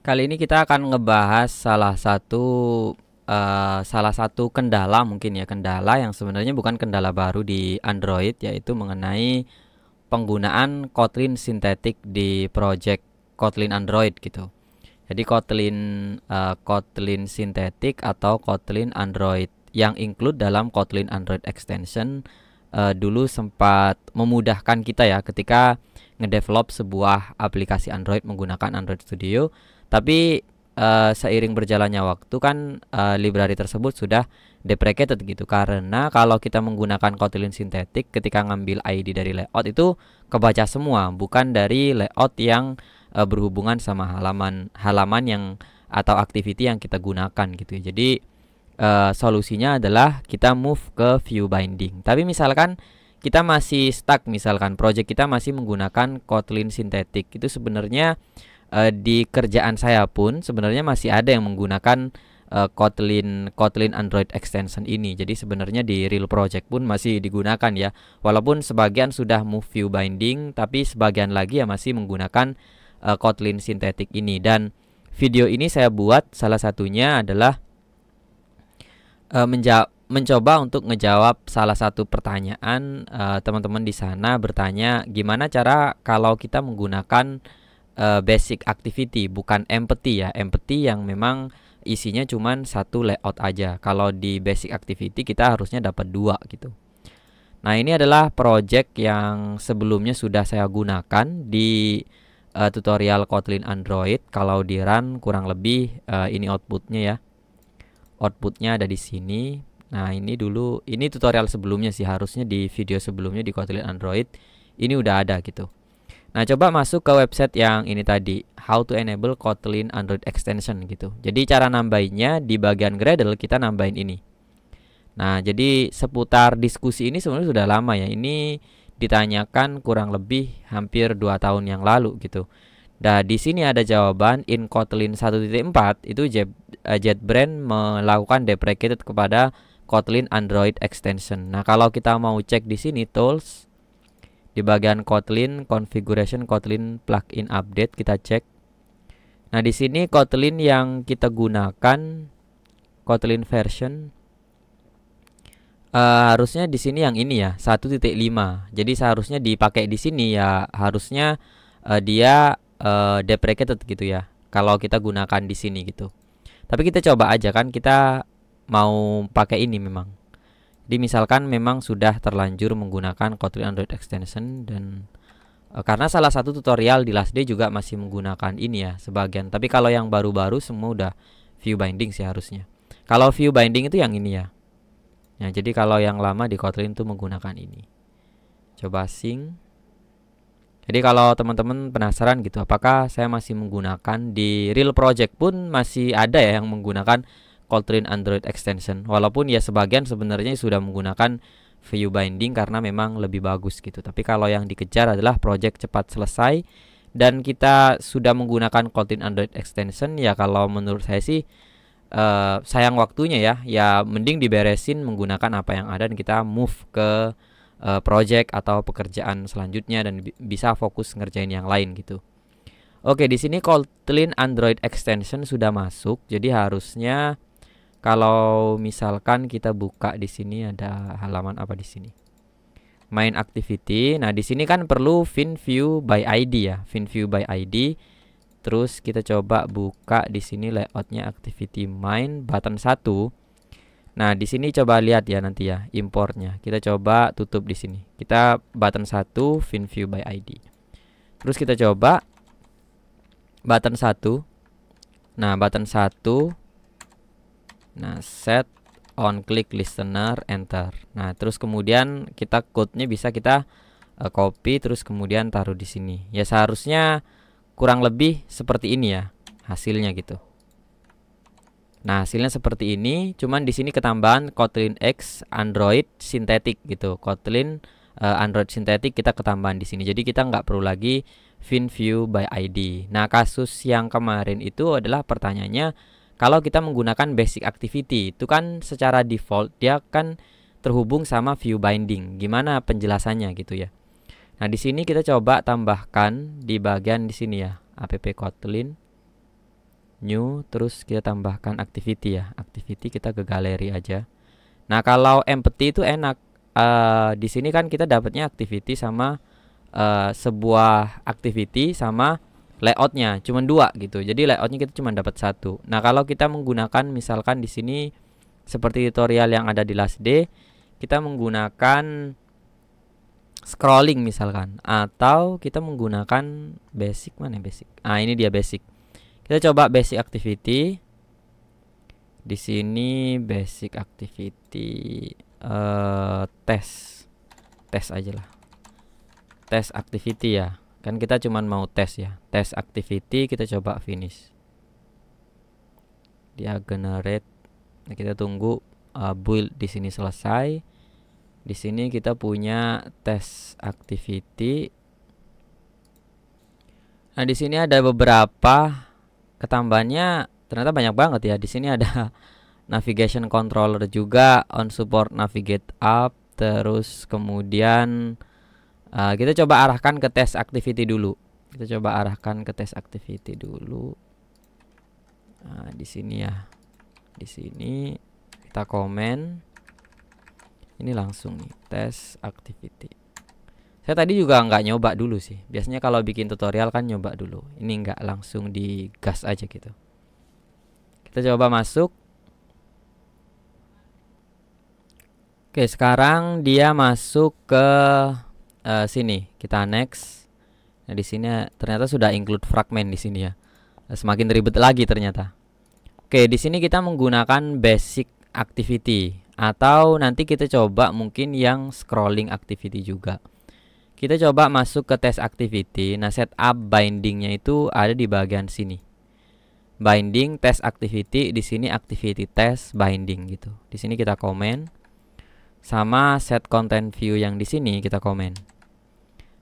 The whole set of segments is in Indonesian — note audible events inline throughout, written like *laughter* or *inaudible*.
Kali ini kita akan ngebahas salah satu uh, salah satu kendala mungkin ya kendala yang sebenarnya bukan kendala baru di Android yaitu mengenai penggunaan Kotlin sintetik di project Kotlin Android gitu. Jadi Kotlin uh, Kotlin sintetik atau Kotlin Android yang include dalam Kotlin Android extension uh, dulu sempat memudahkan kita ya ketika ngedevelop sebuah aplikasi Android menggunakan Android Studio tapi uh, seiring berjalannya waktu kan uh, eh, library tersebut sudah deprecated gitu karena kalau kita menggunakan kotlin sintetik ketika ngambil ID dari layout itu kebaca semua bukan dari layout yang uh, berhubungan sama halaman halaman yang atau activity yang kita gunakan gitu ya. jadi uh, solusinya adalah kita move ke view binding tapi misalkan kita masih stuck misalkan project kita masih menggunakan kotlin sintetik itu sebenarnya uh, di kerjaan saya pun sebenarnya masih ada yang menggunakan uh, Kotlin Kotlin Android extension ini. Jadi sebenarnya di real project pun masih digunakan ya. Walaupun sebagian sudah move view binding, tapi sebagian lagi ya masih menggunakan uh, Kotlin sintetik ini. Dan video ini saya buat salah satunya adalah uh, menjawab mencoba untuk ngejawab salah satu pertanyaan teman-teman uh, teman -teman di sana bertanya gimana cara kalau kita menggunakan uh, basic activity bukan empathy ya empathy yang memang isinya cuman satu layout aja kalau di basic activity kita harusnya dapat dua gitu nah ini adalah project yang sebelumnya sudah saya gunakan di uh, tutorial Kotlin Android kalau di run kurang lebih uh, ini outputnya ya outputnya ada di sini nah ini dulu ini tutorial sebelumnya sih harusnya di video sebelumnya di Kotlin Android ini udah ada gitu Nah, coba masuk ke website yang ini tadi, how to enable Kotlin Android extension gitu. Jadi cara nambahinnya di bagian Gradle kita nambahin ini. Nah, jadi seputar diskusi ini sebenarnya sudah lama ya. Ini ditanyakan kurang lebih hampir 2 tahun yang lalu gitu. Nah, di sini ada jawaban in Kotlin 1.4 itu eh, JetBrain melakukan deprecated kepada Kotlin Android extension. Nah, kalau kita mau cek di sini tools di bagian Kotlin configuration Kotlin plugin update kita cek. Nah, di sini Kotlin yang kita gunakan Kotlin version uh, harusnya di sini yang ini ya 1.5. Jadi seharusnya dipakai di sini ya harusnya uh, dia uh, deprecated gitu ya. Kalau kita gunakan di sini gitu. Tapi kita coba aja kan kita mau pakai ini memang misalkan memang sudah terlanjur menggunakan Kotlin Android extension dan e, karena salah satu tutorial di last day juga masih menggunakan ini ya sebagian. Tapi kalau yang baru-baru semua udah view binding sih harusnya. Kalau view binding itu yang ini ya. ya jadi kalau yang lama di Kotlin itu menggunakan ini. Coba sync. Jadi kalau teman-teman penasaran gitu apakah saya masih menggunakan di real project pun masih ada ya yang menggunakan Kotlin Android extension. Walaupun ya sebagian sebenarnya sudah menggunakan view binding karena memang lebih bagus gitu. Tapi kalau yang dikejar adalah project cepat selesai dan kita sudah menggunakan Kotlin Android extension ya kalau menurut saya sih uh, sayang waktunya ya. Ya mending diberesin menggunakan apa yang ada dan kita move ke uh, project atau pekerjaan selanjutnya dan bi bisa fokus ngerjain yang lain gitu. Oke, di sini Kotlin Android extension sudah masuk, jadi harusnya kalau misalkan kita buka di sini ada halaman apa di sini? Main activity. Nah, di sini kan perlu fin view by ID ya, fin view by ID. Terus kita coba buka di sini layoutnya activity main button satu. Nah, di sini coba lihat ya nanti ya importnya. Kita coba tutup di sini. Kita button satu fin view by ID. Terus kita coba button satu. Nah, button satu. Nah, set on click listener enter. Nah, terus kemudian kita code-nya bisa kita uh, copy terus kemudian taruh di sini. Ya seharusnya kurang lebih seperti ini ya hasilnya gitu. Nah, hasilnya seperti ini, cuman di sini ketambahan Kotlin X Android Synthetic gitu. Kotlin uh, Android Synthetic kita ketambahan di sini. Jadi kita nggak perlu lagi view by ID. Nah, kasus yang kemarin itu adalah pertanyaannya kalau kita menggunakan basic activity, itu kan secara default dia akan terhubung sama view binding. Gimana penjelasannya gitu ya. Nah, di sini kita coba tambahkan di bagian di sini ya, app kotlin new terus kita tambahkan activity ya. Activity kita ke galeri aja. Nah, kalau empty itu enak. Uh, di sini kan kita dapatnya activity sama uh, sebuah activity sama layoutnya cuma dua gitu jadi layoutnya kita cuma dapat satu nah kalau kita menggunakan misalkan di sini seperti tutorial yang ada di last day kita menggunakan scrolling misalkan atau kita menggunakan basic mana ya basic ah ini dia basic kita coba basic activity di sini basic activity uh, tes tes aja lah tes activity ya kan kita cuma mau tes ya tes activity kita coba finish dia generate nah, kita tunggu uh, build di sini selesai di sini kita punya tes activity nah di sini ada beberapa ketambahannya ternyata banyak banget ya di sini ada *laughs* navigation controller juga on support navigate up terus kemudian Uh, kita coba arahkan ke test activity dulu. Kita coba arahkan ke test activity dulu. Nah, di sini ya. Di sini kita komen. Ini langsung nih, test activity. Saya tadi juga nggak nyoba dulu sih. Biasanya kalau bikin tutorial kan nyoba dulu. Ini nggak langsung digas aja gitu. Kita coba masuk. Oke, sekarang dia masuk ke uh, sini kita next. Nah, di sini eh, ternyata sudah include fragment di sini ya. Eh, semakin ribet lagi ternyata. Oke, di sini kita menggunakan basic activity atau nanti kita coba mungkin yang scrolling activity juga. Kita coba masuk ke test activity. Nah, setup bindingnya itu ada di bagian sini. Binding test activity di sini activity test binding gitu. Di sini kita comment sama set content view yang di sini kita komen.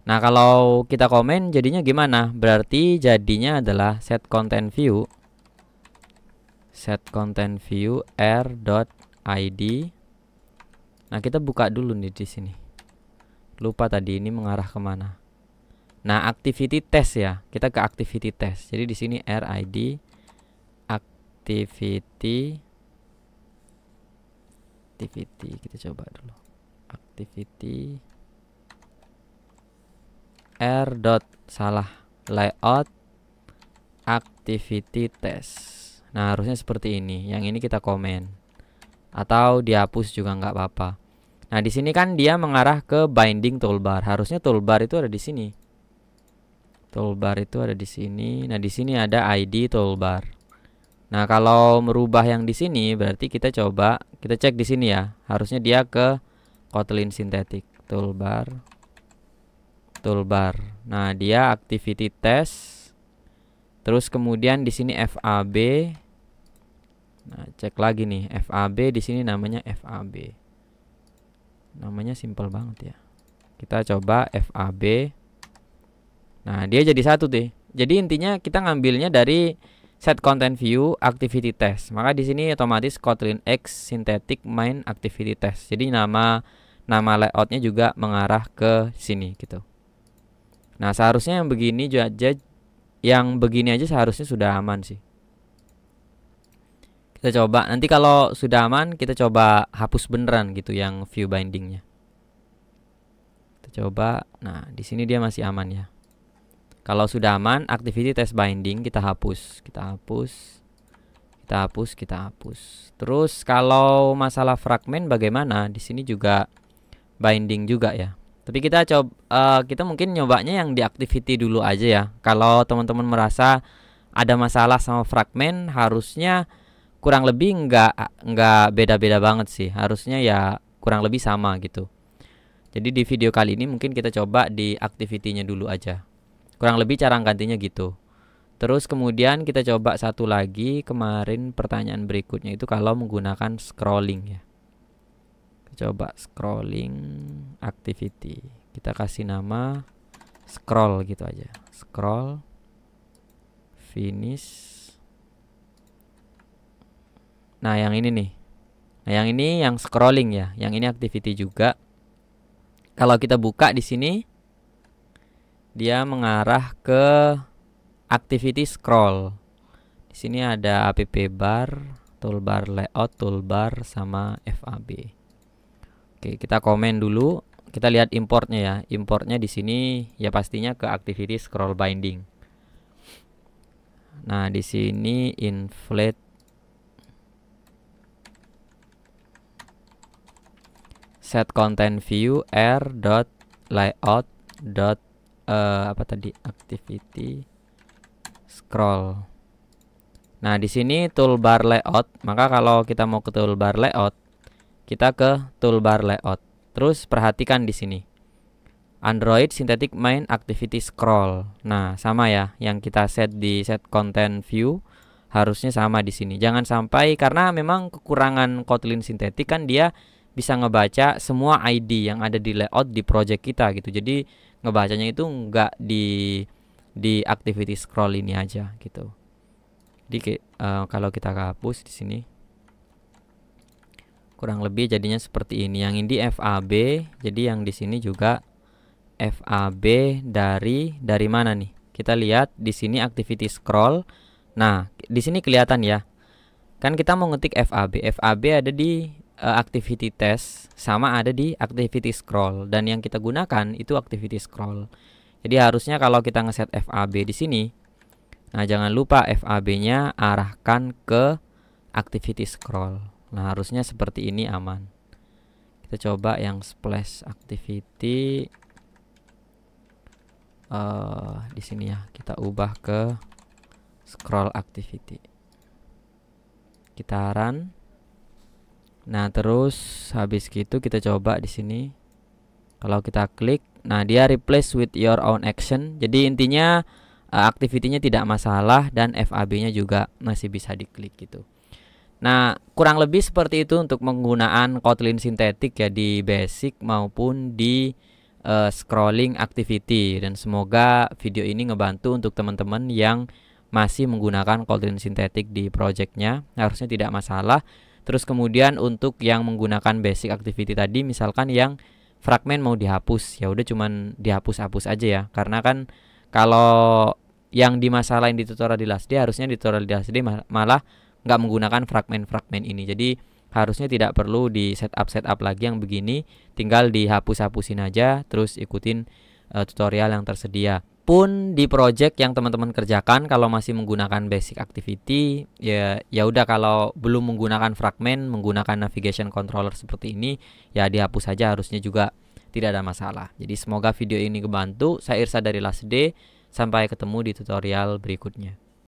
Nah, kalau kita komen jadinya gimana? Berarti jadinya adalah set content view set content view r.id. Nah, kita buka dulu nih di sini. Lupa tadi ini mengarah kemana. Nah, activity test ya. Kita ke activity test. Jadi di sini rid activity activity kita coba dulu activity r dot salah layout activity test nah harusnya seperti ini yang ini kita komen atau dihapus juga nggak apa-apa nah di sini kan dia mengarah ke binding toolbar harusnya toolbar itu ada di sini toolbar itu ada di sini nah di sini ada id toolbar Nah, kalau merubah yang di sini berarti kita coba kita cek di sini ya. Harusnya dia ke Kotlin sintetik toolbar toolbar. Nah, dia activity test terus kemudian di sini FAB. Nah, cek lagi nih FAB di sini namanya FAB. Namanya simple banget ya. Kita coba FAB. Nah, dia jadi satu deh. Jadi intinya kita ngambilnya dari set content view activity test. Maka di sini otomatis Kotlin X synthetic main activity test. Jadi nama nama layoutnya juga mengarah ke sini gitu. Nah seharusnya yang begini juga aja, yang begini aja seharusnya sudah aman sih. Kita coba nanti kalau sudah aman kita coba hapus beneran gitu yang view bindingnya. Kita coba. Nah di sini dia masih aman ya. Kalau sudah aman, activity test binding kita hapus, kita hapus. Kita hapus, kita hapus. Terus kalau masalah fragment bagaimana? Di sini juga binding juga ya. Tapi kita coba uh, eh, kita mungkin nyobanya yang di activity dulu aja ya. Kalau teman-teman merasa ada masalah sama fragment, harusnya kurang lebih nggak nggak beda-beda banget sih harusnya ya kurang lebih sama gitu jadi di video kali ini mungkin kita coba di activity-nya dulu aja Kurang lebih cara gantinya gitu. Terus kemudian kita coba satu lagi kemarin pertanyaan berikutnya itu kalau menggunakan scrolling ya. Coba scrolling activity. Kita kasih nama scroll gitu aja. Scroll finish. Nah, yang ini nih. Nah, yang ini yang scrolling ya. Yang ini activity juga. Kalau kita buka di sini dia mengarah ke activity scroll. Di sini ada app bar, toolbar layout, toolbar sama FAB. Oke, kita komen dulu. Kita lihat importnya ya. Importnya di sini ya pastinya ke activity scroll binding. Nah, di sini inflate set content view r.layout uh, apa tadi activity scroll. Nah, di sini toolbar layout. Maka kalau kita mau ke toolbar layout, kita ke toolbar layout. Terus perhatikan di sini. Android synthetic main activity scroll. Nah, sama ya yang kita set di set content view harusnya sama di sini. Jangan sampai karena memang kekurangan Kotlin synthetic kan dia bisa ngebaca semua ID yang ada di layout di project kita gitu. Jadi ngebacanya itu nggak di di activity scroll ini aja gitu. Jadi uh, kalau kita hapus di sini kurang lebih jadinya seperti ini. Yang ini FAB, jadi yang di sini juga FAB dari dari mana nih? Kita lihat di sini activity scroll. Nah, di sini kelihatan ya. Kan kita mau ngetik FAB. FAB ada di Eh, activity test sama ada di activity scroll dan yang kita gunakan itu activity scroll. Jadi harusnya kalau kita ngeset FAB di sini nah jangan lupa FAB-nya arahkan ke activity scroll. Nah, harusnya seperti ini aman. Kita coba yang splash activity uh, di sini ya, kita ubah ke scroll activity. Kita run Nah, terus habis gitu kita coba di sini. Kalau kita klik, nah dia replace with your own action. Jadi intinya uh, activity-nya tidak masalah dan FAB-nya juga masih bisa diklik gitu. Nah, kurang lebih seperti itu untuk penggunaan Kotlin sintetik ya di basic maupun di uh, scrolling activity dan semoga video ini ngebantu untuk teman-teman yang masih menggunakan Kotlin sintetik di projectnya harusnya tidak masalah Terus kemudian untuk yang menggunakan basic activity tadi misalkan yang fragment mau dihapus, ya udah cuman dihapus-hapus aja ya. Karena kan kalau yang dimasalahin di tutorial di last day harusnya di tutorial di last day malah nggak menggunakan fragment fragment ini. Jadi harusnya tidak perlu di setup setup lagi yang begini, tinggal dihapus-hapusin aja terus ikutin uh, tutorial yang tersedia pun di project yang teman-teman kerjakan kalau masih menggunakan basic activity ya ya udah kalau belum menggunakan fragment menggunakan navigation controller seperti ini ya dihapus saja harusnya juga tidak ada masalah. Jadi semoga video ini membantu Saya Irsa dari Lasde. Sampai ketemu di tutorial berikutnya.